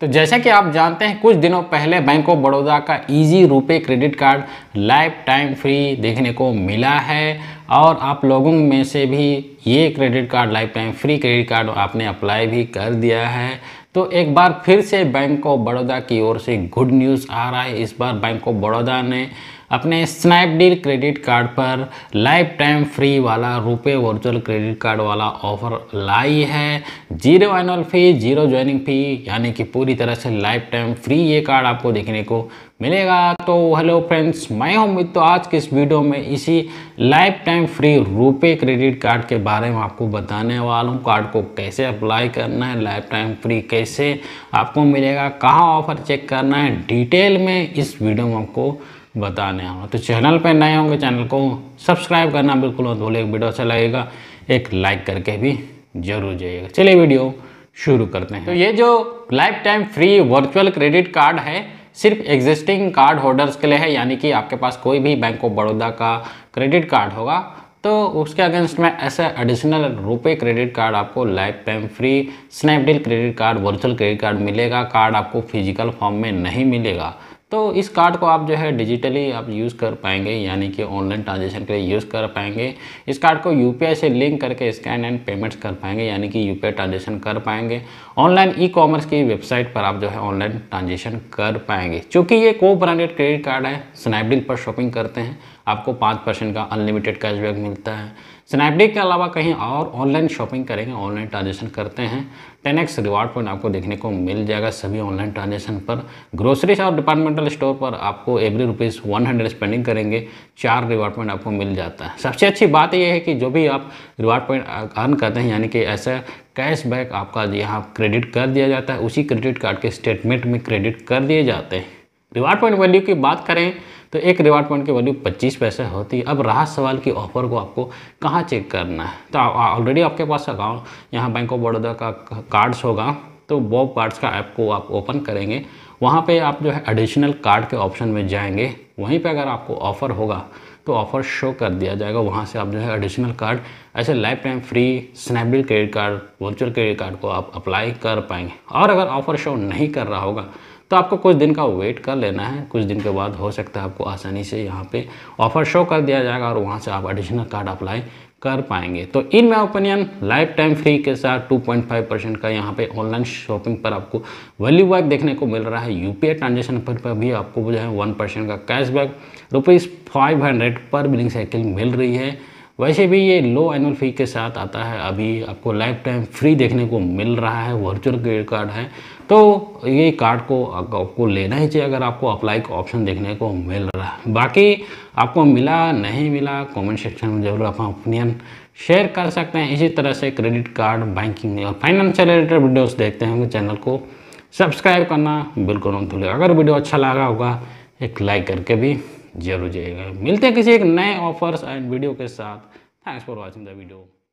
तो जैसा कि आप जानते हैं कुछ दिनों पहले बैंक ऑफ बड़ौदा का easy RuPay credit card lifetime free देखने को मिला है और आप लोगों में से भी ये credit card lifetime free credit card आपने अप्लाई भी कर दिया है तो एक बार फिर से बैंक ऑफ बड़ौदा की ओर से गुड न्यूज़ आ रहा है इस बार बैंक ऑफ बड़ौदा ने अपने स्नैपडील क्रेडिट कार्ड पर लाइफ टाइम फ्री वाला रुपए वर्चुअल क्रेडिट कार्ड वाला ऑफर लाई है zero annual fee zero joining fee यानी कि पूरी तरह से लाइफ टाइम फ्री ये कार्ड आपको देखने को मिलेगा तो हेलो फ्रेंड्स मैं हूं तो आज के इस वीडियो में इसी lifetime free RuPay credit card के बारे में आपको बताने वाला हूं कार्ड को कैसे अप्लाई करना है लाइफ टाइम फ्री कैसे आपको मिलेगा कहाँ ऑफर चेक करना है डिटेल में इस वीडियो में आपको बताने आऊँ तो चैनल पर नए होंगे चैनल को सब्सक्राइब करना बिल्कुल मत एक वीडियो अच्छा लगेगा एक लाइक करके भी जरूर जाइएगा चलिए वीडियो शुरू करते हैं तो ये जो lifetime free virtual credit card है सिर्फ एग्जिस्टिंग कार्ड होल्डर्स के लिए है यानी कि आपके पास कोई भी बैंक ऑफ बड़ौदा का क्रेडिट कार्ड होगा तो उसके अगेंस्ट में ऐसा एडिशनल रुपए क्रेडिट कार्ड आपको lifetime free Snapdeal credit card virtual credit card मिलेगा कार्ड आपको फिजिकल फॉर्म में नहीं मिलेगा तो इस कार्ड को आप जो है डिजिटली आप यूज़ कर पाएंगे यानी कि ऑनलाइन ट्रांजेक्शन के लिए यूज़ कर पाएंगे इस कार्ड को यू से लिंक करके स्कैन एंड पेमेंट्स कर पाएंगे यानी कि यू ट्रांजेक्शन कर पाएंगे ऑनलाइन ई कॉमर्स की वेबसाइट पर आप जो है ऑनलाइन ट्रांजेक्शन कर पाएंगे चूँकि ये को ब्रांडेड क्रेडिट कार्ड है स्नैपडील पर शॉपिंग करते हैं आपको पाँच परसेंट का अनलिमिटेड कैशबैक मिलता है स्नैपडील के अलावा कहीं और ऑनलाइन शॉपिंग करेंगे ऑनलाइन ट्रांजेक्शन करते हैं टेन एक्स रिवार्ड पॉइंट आपको देखने को मिल जाएगा सभी ऑनलाइन ट्रांजेक्शन पर ग्रोसरीज और डिपार्टमेंटल स्टोर पर आपको every rupees one hundred spending करेंगे चार रिवार्ड पॉइंट आपको मिल जाता है सबसे अच्छी बात यह है कि जो भी आप रिवार्ड पॉइंट अर्न करते हैं यानी कि ऐसा कैशबैक आपका यहाँ क्रेडिट कर दिया जाता है उसी क्रेडिट कार्ड के स्टेटमेंट में क्रेडिट कर दिए जाते हैं रिवार्ड पॉइंट वैल्यू की बात करें तो एक रिवार्ड पॉइंट की वैल्यू पच्चीस पैसे होती है अब रहा सवाल की ऑफर को आपको कहाँ चेक करना है तो ऑलरेडी आपके पास अकाउंट यहाँ बैंक ऑफ बड़ौदा का कार्ड्स होगा तो वो कार्ड्स का ऐप को आप ओपन करेंगे वहाँ पे आप जो है एडिशनल कार्ड के ऑप्शन में जाएंगे वहीं पे अगर आपको ऑफ़र होगा तो ऑफ़र शो कर दिया जाएगा वहाँ से आप जो है एडिशनल कार्ड ऐसे lifetime free Snapdeal credit card virtual credit card को आप अप्लाई कर पाएंगे और अगर ऑफ़र शो नहीं कर रहा होगा तो आपको कुछ दिन का वेट कर लेना है कुछ दिन के बाद हो सकता है आपको आसानी से यहाँ पे ऑफर शो कर दिया जाएगा और वहाँ से आप एडिशनल कार्ड अप्लाई कर पाएंगे तो in my opinion lifetime free के साथ 2.5 परसेंट का यहाँ पे ऑनलाइन शॉपिंग पर आपको वैल्यू बैक देखने को मिल रहा है यू पी ट्रांजेक्शन पर भी आपको जो है वन परसेंट का कैशबैक रुपीज़ फाइव हंड्रेड पर बिलिंग साइकिल मिल रही है वैसे भी ये लो एनुअल फ़ी के साथ आता है अभी आपको लाइफ टाइम फ्री देखने को मिल रहा है वर्चुअल क्रेडिट कार्ड है तो ये कार्ड को आपको लेना ही चाहिए अगर आपको अप्लाई का ऑप्शन देखने को मिल रहा है बाकी आपको मिला नहीं मिला कमेंट सेक्शन में ज़रूर अपना ओपिनियन शेयर कर सकते हैं इसी तरह से क्रेडिट कार्ड बैंकिंग और फाइनेंशियल रिलेटेड वीडियोज़ देखते होंगे चैनल को सब्सक्राइब करना बिल्कुल मत भूलिएगा अगर वीडियो अच्छा लगा होगा एक लाइक करके भी जरूर जाइएगा मिलते हैं किसी एक नए ऑफर्स एंड वीडियो के साथ thanks for watching the video